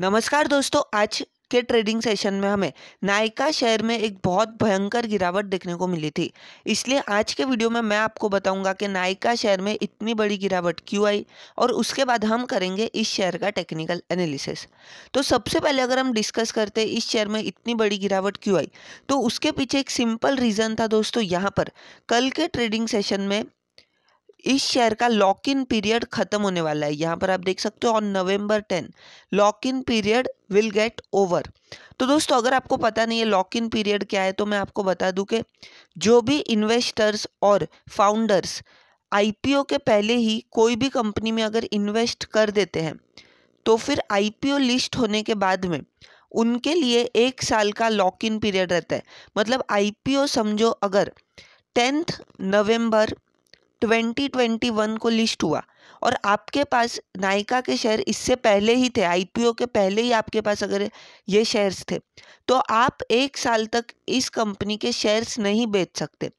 नमस्कार दोस्तों आज के ट्रेडिंग सेशन में हमें नायका शेयर में एक बहुत भयंकर गिरावट देखने को मिली थी इसलिए आज के वीडियो में मैं आपको बताऊंगा कि नायका शेयर में इतनी बड़ी गिरावट क्यों आई और उसके बाद हम करेंगे इस शेयर का टेक्निकल एनालिसिस तो सबसे पहले अगर हम डिस्कस करते इस शेयर में इतनी बड़ी गिरावट क्यों आई तो उसके पीछे एक सिंपल रीज़न था दोस्तों यहाँ पर कल के ट्रेडिंग सेशन में इस शेयर का लॉक इन पीरियड खत्म होने वाला है यहाँ पर आप देख सकते हो on November ten lock in period will get over तो दोस्तों अगर आपको पता नहीं है लॉक इन पीरियड क्या है तो मैं आपको बता दूं कि जो भी इन्वेस्टर्स और फाउंडर्स आईपीओ के पहले ही कोई भी कंपनी में अगर इन्वेस्ट कर देते हैं तो फिर आई लिस्ट होने के बाद में उनके लिए एक साल का लॉक इन पीरियड रहता है मतलब आई समझो अगर टेंथ नवंबर 2021 को लिस्ट हुआ और आपके पास नायका के शेयर इससे पहले ही थे आईपीओ के पहले ही आपके पास अगर ये शेयर्स थे तो आप एक साल तक इस कंपनी के शेयर्स नहीं बेच सकते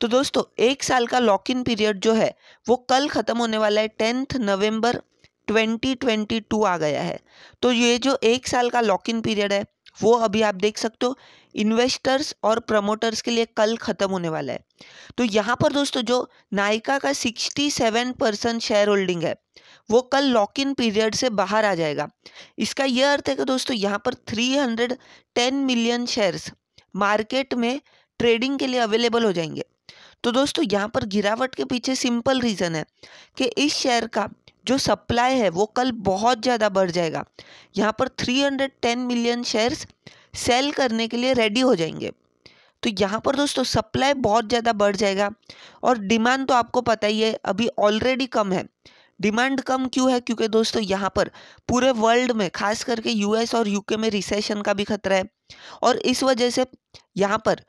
तो दोस्तों एक साल का लॉक इन पीरियड जो है वो कल ख़त्म होने वाला है टेंथ नवंबर 2022 आ गया है तो ये जो एक साल का लॉक इन पीरियड है वो अभी आप देख सकते हो इन्वेस्टर्स और प्रमोटर्स के लिए कल ख़त्म होने वाला है तो यहाँ पर दोस्तों जो नायका का 67 परसेंट शेयर होल्डिंग है वो कल लॉक इन पीरियड से बाहर आ जाएगा इसका यह अर्थ है कि दोस्तों यहाँ पर 310 मिलियन शेयर्स मार्केट में ट्रेडिंग के लिए अवेलेबल हो जाएंगे तो दोस्तों यहाँ पर गिरावट के पीछे सिंपल रीज़न है कि इस शेयर का जो सप्लाई है वो कल बहुत ज़्यादा बढ़ जाएगा यहाँ पर 310 मिलियन शेयर्स सेल करने के लिए रेडी हो जाएंगे तो यहाँ पर दोस्तों सप्लाई बहुत ज़्यादा बढ़ जाएगा और डिमांड तो आपको पता ही है अभी ऑलरेडी कम है डिमांड कम क्यों है क्योंकि दोस्तों यहाँ पर पूरे वर्ल्ड में खास करके यूएस और यूके में रिसेशन का भी खतरा है और इस वजह से यहाँ पर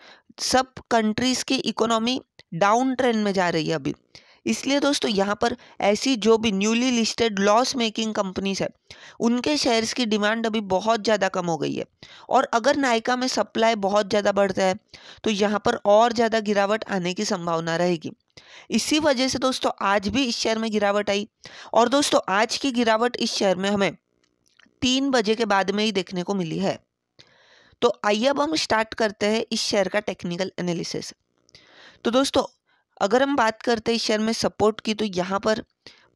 सब कंट्रीज़ की इकोनॉमी डाउन ट्रेंड में जा रही है अभी इसलिए दोस्तों यहाँ पर ऐसी जो भी newly listed loss making companies है उनके शेयर्स की डिमांड अभी बहुत ज़्यादा कम हो गई है और अगर नायका में सप्लाई बहुत ज़्यादा बढ़ता है तो यहाँ पर और ज़्यादा गिरावट आने की संभावना रहेगी इसी वजह से दोस्तों आज भी इस शेयर में गिरावट आई और दोस्तों आज की गिरावट इस शेयर में हमें तीन बजे के बाद में ही देखने को मिली है तो आइए अब हम स्टार्ट करते हैं इस शेयर का टेक्निकल एनालिसिस तो दोस्तों अगर हम बात करते हैं इस शेयर में सपोर्ट की तो यहाँ पर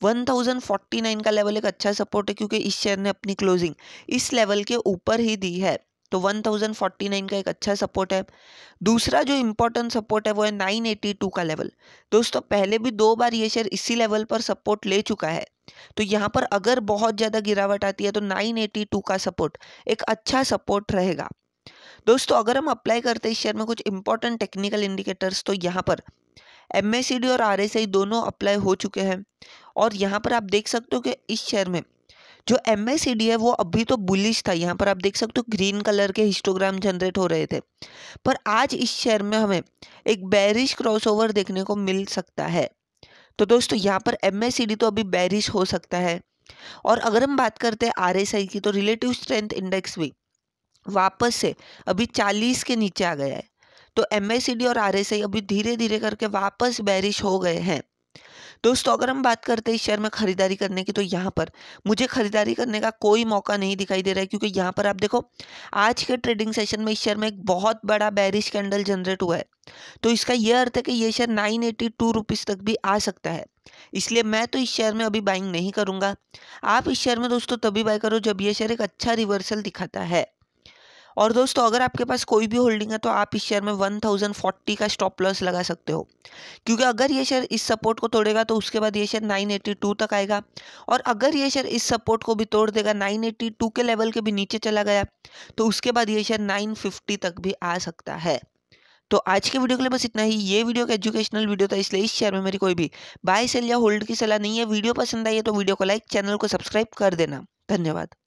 1049 का लेवल एक अच्छा सपोर्ट है क्योंकि इस शेयर ने अपनी क्लोजिंग इस लेवल के ऊपर ही दी है तो 1049 का एक अच्छा सपोर्ट है दूसरा जो इम्पोर्टेंट सपोर्ट है वो है 982 का लेवल दोस्तों पहले भी दो बार ये शेयर इसी लेवल पर सपोर्ट ले चुका है तो यहाँ पर अगर बहुत ज़्यादा गिरावट आती है तो 982 का सपोर्ट एक अच्छा सपोर्ट रहेगा दोस्तों अगर हम अप्लाई करते हैं इस शेयर में कुछ इंपॉर्टेंट टेक्निकल इंडिकेटर्स तो यहाँ पर एम और आर दोनों अप्लाई हो चुके हैं और यहाँ पर आप देख सकते हो कि इस शेयर में जो एम है वो अभी तो बुलिश था यहाँ पर आप देख सकते हो ग्रीन कलर के हिस्टोग्राम जनरेट हो रहे थे पर आज इस शेयर में हमें एक बैरिश क्रॉसओवर देखने को मिल सकता है तो दोस्तों यहाँ पर एम तो अभी बैरिश हो सकता है और अगर हम बात करते हैं आर की तो रिलेटिव स्ट्रेंथ इंडेक्स भी वापस से अभी चालीस के नीचे आ गया है तो एम और आर अभी धीरे धीरे करके वापस बैरिश हो गए हैं दोस्तों अगर हम बात करते हैं इस शेयर में खरीदारी करने की तो यहाँ पर मुझे खरीदारी करने का कोई मौका नहीं दिखाई दे रहा है क्योंकि यहाँ पर आप देखो आज के ट्रेडिंग सेशन में इस शेयर में एक बहुत बड़ा बैरिश कैंडल जनरेट हुआ है तो इसका यह अर्थ है कि ये share nine eighty two rupees तक भी आ सकता है इसलिए मैं तो इस शेयर में अभी बाइंग नहीं करूँगा आप इस शेयर में दोस्तों तभी बाय करो जब ये शेयर एक अच्छा रिवर्सल दिखाता है और दोस्तों अगर आपके पास कोई भी होल्डिंग है तो आप इस शेयर में वन थाउजेंड फोर्टी का स्टॉप लॉस लगा सकते हो क्योंकि अगर ये शेयर इस सपोर्ट को तोड़ेगा तो उसके बाद ये शेयर नाइन एट्टी टू तक आएगा और अगर ये शेयर इस सपोर्ट को भी तोड़ देगा नाइन एट्टी टू के लेवल के भी नीचे चला गया तो उसके बाद ये शेयर नाइन फिफ्टी तक भी आ सकता है तो आज के वीडियो के लिए बस इतना ही ये वीडियो एक एजुकेशनल वीडियो था इसलिए इस शेयर में मेरी कोई भी बाय सेल या होल्ड की सलाह नहीं है वीडियो पसंद आई है तो वीडियो को लाइक चैनल को सब्सक्राइब कर देना धन्यवाद